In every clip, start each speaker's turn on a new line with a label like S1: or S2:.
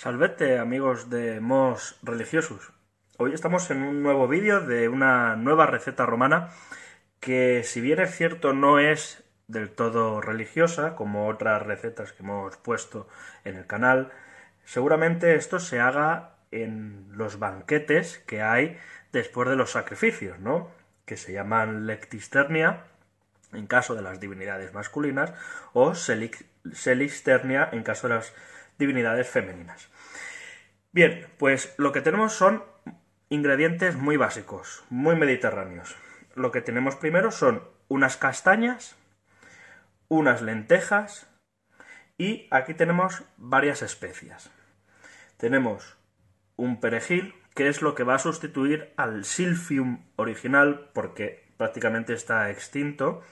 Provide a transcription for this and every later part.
S1: Salvete amigos de Mos Religiosus. Hoy estamos en un nuevo vídeo de una nueva receta romana que si bien es cierto no es del todo religiosa como otras recetas que hemos puesto en el canal, seguramente esto se haga en los banquetes que hay después de los sacrificios, ¿no? que se llaman lectisternia en caso de las divinidades masculinas o selisternia en caso de las divinidades femeninas. Bien, pues lo que tenemos son ingredientes muy básicos, muy mediterráneos. Lo que tenemos primero son unas castañas, unas lentejas y aquí tenemos varias especias. Tenemos un perejil, que es lo que va a sustituir al silfium original porque prácticamente está extinto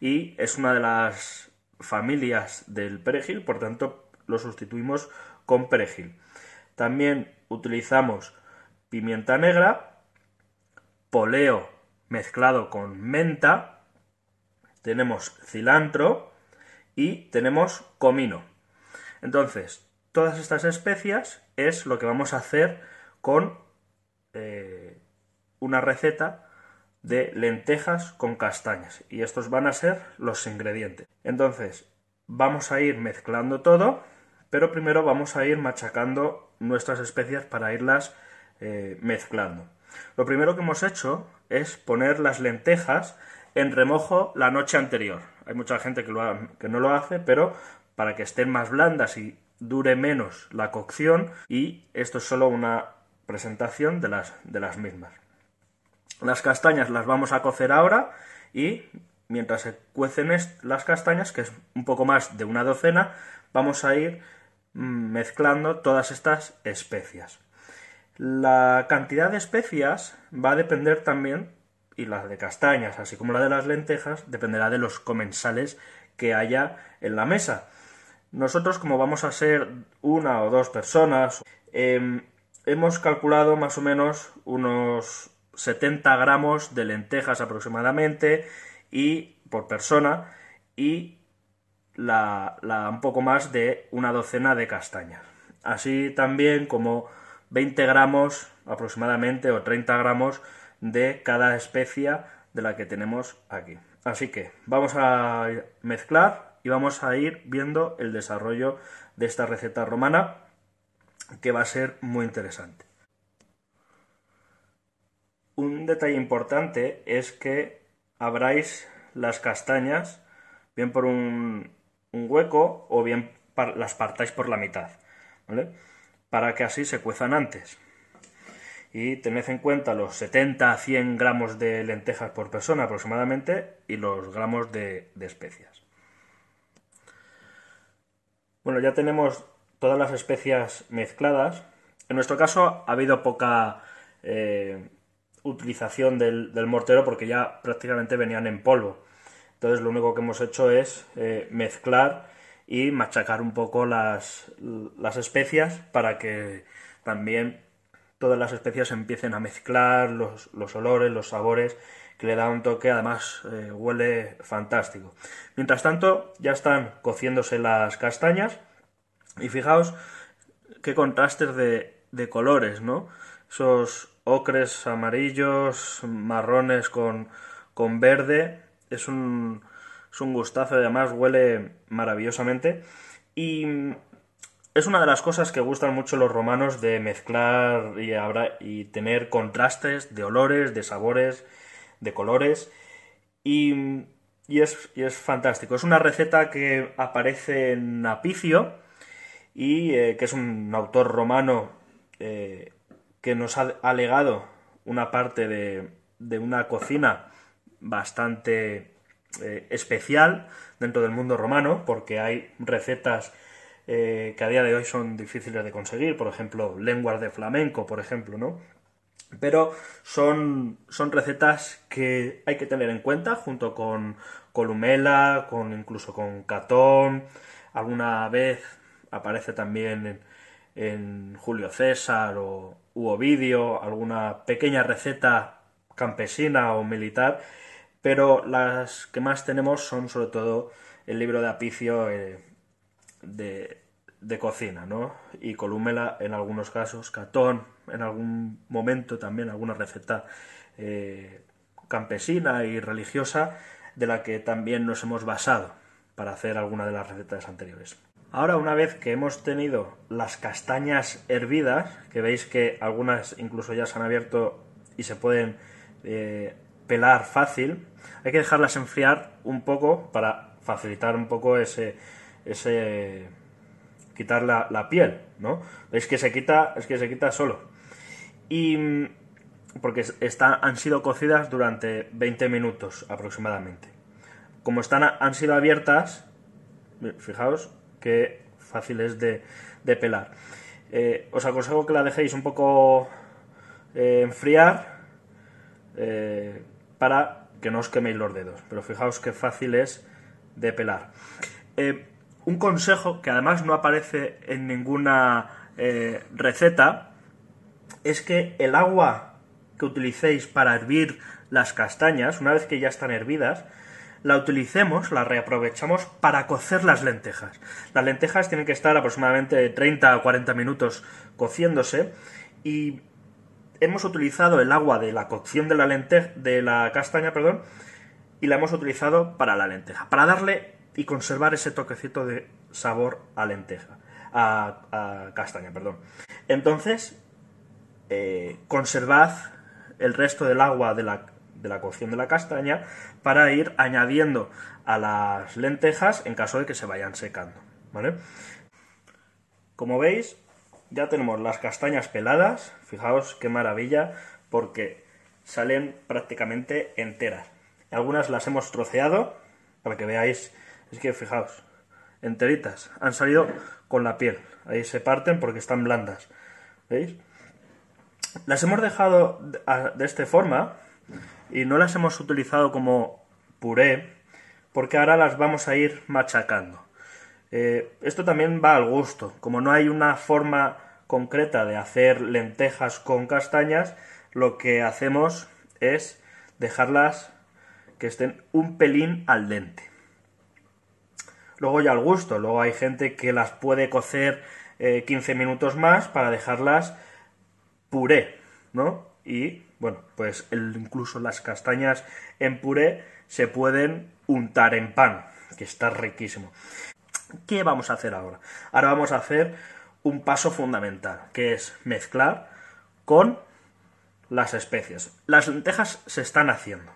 S1: y es una de las familias del perejil, por tanto lo sustituimos con perejil. También utilizamos pimienta negra, poleo mezclado con menta, tenemos cilantro y tenemos comino. Entonces, todas estas especias es lo que vamos a hacer con eh, una receta de lentejas con castañas. Y estos van a ser los ingredientes. Entonces, vamos a ir mezclando todo pero primero vamos a ir machacando nuestras especias para irlas eh, mezclando. Lo primero que hemos hecho es poner las lentejas en remojo la noche anterior. Hay mucha gente que, que no lo hace, pero para que estén más blandas y dure menos la cocción y esto es solo una presentación de las, de las mismas. Las castañas las vamos a cocer ahora y mientras se cuecen las castañas, que es un poco más de una docena, vamos a ir Mm, mezclando todas estas especias. La cantidad de especias va a depender también, y la de castañas, así como la de las lentejas, dependerá de los comensales que haya en la mesa. Nosotros, como vamos a ser una o dos personas, em, hemos calculado más o menos unos 70 gramos de lentejas aproximadamente y por persona y la, un poco más de una docena de castañas. Así también como 20 gramos aproximadamente o 30 gramos de cada especie de la que tenemos aquí. Así que vamos a mezclar y vamos a ir viendo el desarrollo de esta receta romana que va a ser muy interesante. Un detalle importante es que abráis las castañas bien por un un hueco o bien las partáis por la mitad, ¿vale? Para que así se cuezan antes. Y tened en cuenta los 70 a 100 gramos de lentejas por persona aproximadamente y los gramos de, especias. Bueno, ya tenemos todas las especias mezcladas. En nuestro caso ha habido poca eh, utilización del, mortero porque ya prácticamente venían en polvo. Entonces lo único que hemos hecho es eh, mezclar y machacar un poco las, especias para que también todas las especias empiecen a mezclar los, olores, los sabores, que le da un toque, además eh, huele fantástico. Mientras tanto, ya están cociéndose las castañas y fijaos qué contrastes de, colores, ¿no? Esos ocres amarillos, marrones con verde, es un, es un gustazo, además huele maravillosamente. Y es una de las cosas que gustan mucho los romanos de mezclar y, y tener contrastes de olores, de sabores, de colores. Y, es, es, fantástico. Es una receta que aparece en Apicio, y, eh, que es un autor romano eh, que nos ha alegado una parte de, de una cocina bastante eh, especial dentro del mundo romano, porque hay recetas eh, que a día de hoy son difíciles de conseguir, por ejemplo, lenguas de flamenco, por ejemplo, ¿no? Pero son, son recetas que hay que tener en cuenta junto con columela, con incluso con catón. Alguna vez aparece también en, Julio César o u alguna pequeña receta campesina o militar pero las que más tenemos son sobre todo el libro de Apicio eh, de, cocina, ¿no? Y Columela en algunos casos, Catón en algún momento también, alguna receta eh, campesina y religiosa de la que también nos hemos basado para hacer alguna de las recetas anteriores. Ahora, una vez que hemos tenido las castañas hervidas, que veis que algunas incluso ya se han abierto y se pueden eh, pelar fácil, hay que dejarlas enfriar un poco para facilitar un poco ese, ese quitar la, piel, ¿no? Es que se quita, es que se quita solo. Y mm, porque están han sido cocidas durante 20 minutos aproximadamente. Como están, han sido abiertas, fijaos qué fácil de, de pelar. Eh, os aconsejo que la dejéis un poco eh, enfriar, eh, para que no os queméis los dedos. Pero fijaos qué fácil es de pelar. Eh, un consejo que además no aparece en ninguna eh, receta es que el agua que utilicéis para hervir las castañas, una vez que ya están hervidas, la utilicemos, la reaprovechamos para cocer las lentejas. Las lentejas tienen que estar aproximadamente 30 o 40 minutos cociéndose y hemos utilizado el agua de la cocción de la lenteja, de la castaña, perdón, y la hemos utilizado para la lenteja, para darle y conservar ese toquecito de sabor a lenteja, a, castaña, perdón. Entonces, eh, conservad el resto del agua de la, cocción de la castaña para ir añadiendo a las lentejas en caso de que se vayan secando, ¿vale? Como veis, ya tenemos las castañas peladas, fijaos qué maravilla, porque salen prácticamente enteras. Algunas las hemos troceado, para que veáis, es que fijaos, enteritas, han salido con la piel, ahí se parten porque están blandas, ¿veis? Las hemos dejado de esta forma y no las hemos utilizado como puré, porque ahora las vamos a ir machacando. Eh, esto también va al gusto. Como no hay una forma concreta de hacer lentejas con castañas, lo que hacemos es dejarlas que estén un pelín al dente. Luego ya al gusto, luego hay gente que las puede cocer 15 eh, minutos más para dejarlas puré, ¿no? Y bueno, pues incluso las castañas en puré se pueden untar en pan, que está riquísimo. ¿Qué vamos a hacer ahora? Ahora vamos a hacer un paso fundamental, que es mezclar con las especias. Las lentejas se están haciendo.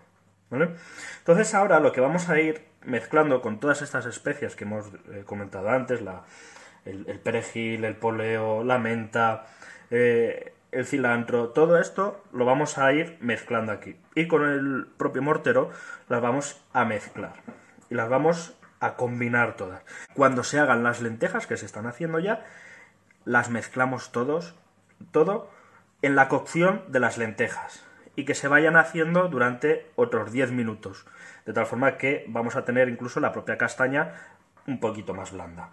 S1: Entonces ahora lo que vamos a ir mezclando con todas estas especias que hemos eh, comentado antes, la, el, perejil, el poleo, la menta, eh, el cilantro, todo esto lo vamos a ir mezclando aquí. Y con el propio mortero las vamos a mezclar. Y las vamos combinar todas. Cuando se hagan las lentejas, que se están haciendo ya, las mezclamos todos, todo, en la cocción de las lentejas y que se vayan haciendo durante otros 10 minutos, de tal forma que vamos a tener incluso la propia castaña un poquito más blanda.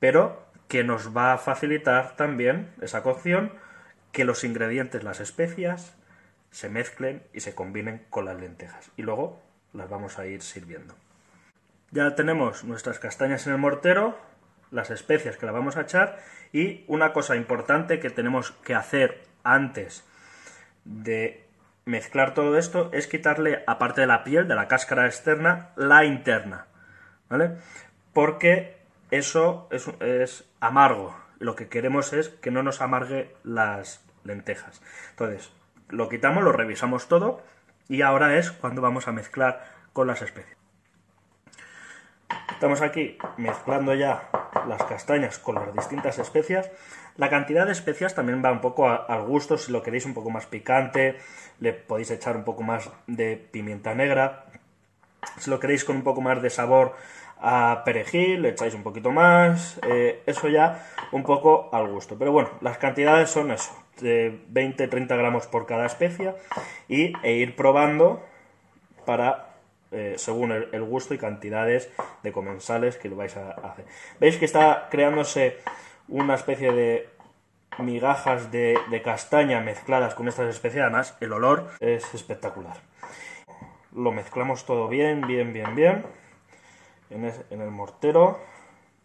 S1: Pero que nos va a facilitar también esa cocción que los ingredientes, las especias, se mezclen y se combinen con las lentejas. Y luego las vamos a ir sirviendo. Ya tenemos nuestras castañas en el mortero, las especias que la vamos a echar y una cosa importante que tenemos que hacer antes de mezclar todo esto es quitarle, aparte de la piel, de la cáscara externa, la interna, ¿vale? Porque eso es, es amargo. Lo que queremos es que no nos amargue las lentejas. Entonces, lo quitamos, lo revisamos todo y ahora es cuando vamos a mezclar con las especies. Estamos aquí mezclando ya las castañas con las distintas especias. La cantidad de especias también va un poco al gusto, si lo queréis un poco más picante, le podéis echar un poco más de pimienta negra. Si lo queréis con un poco más de sabor a perejil, le echáis un poquito más. Eh, eso ya un poco al gusto. Pero bueno, las cantidades son eso, de 20-30 gramos por cada especia y, e ir probando para eh, según el, gusto y cantidades de comensales que lo vais a hacer. Veis que está creándose una especie de migajas de, castaña mezcladas con estas especies, además el olor es espectacular. Lo mezclamos todo bien, bien, bien, bien en, el mortero.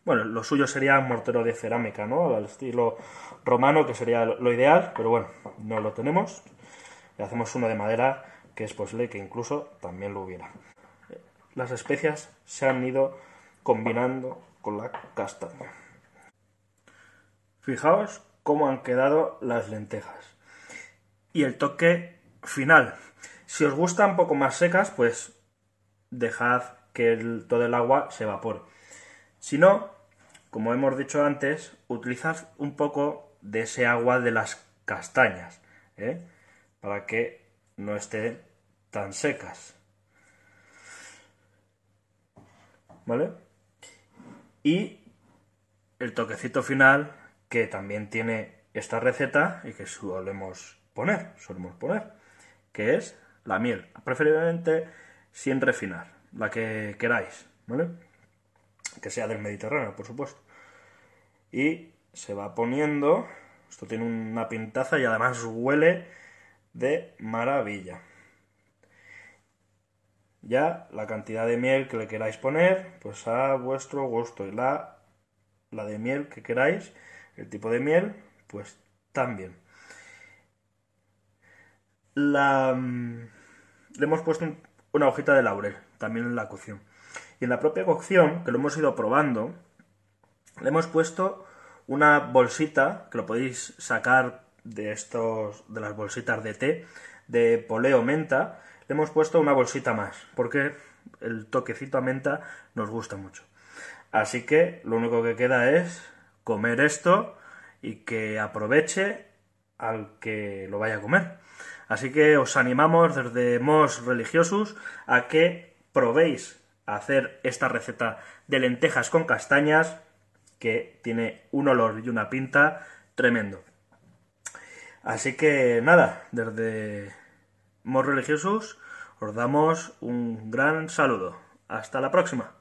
S1: Bueno, lo suyo sería un mortero de cerámica, ¿no? Al estilo romano, que sería lo ideal, pero bueno, no lo tenemos. Le hacemos uno de madera, que es posible que incluso también lo hubiera. Las especias se han ido combinando con la castaña. Fijaos cómo han quedado las lentejas. Y el toque final. Si os gustan un poco más secas, pues dejad que todo el agua se evapore. Si no, como hemos dicho antes, utilizad un poco de ese agua de las castañas, ¿eh? para que no estén tan secas. ¿vale? Y el toquecito final que también tiene esta receta y que solemos poner, solemos poner, que es la miel, preferiblemente sin refinar, la que queráis, ¿vale? Que sea del Mediterráneo, por supuesto. Y se va poniendo, esto tiene una pintaza y además huele de maravilla ya la cantidad de miel que le queráis poner, pues a vuestro gusto. Y la, de miel que queráis, el tipo de miel, pues también. La, mm, le hemos puesto una hojita de laurel, también en la cocción. Y en la propia cocción, que lo hemos ido probando, le hemos puesto una bolsita, que lo podéis sacar de estos de las bolsitas de té, de poleo menta, le hemos puesto una bolsita más, porque el toquecito a menta nos gusta mucho. Así que lo único que queda es comer esto y que aproveche al que lo vaya a comer. Así que os animamos desde Mos Religiosus a que probéis hacer esta receta de lentejas con castañas que tiene un olor y una pinta tremendo. Así que nada, desde religiosos, os damos un gran saludo. Hasta la próxima.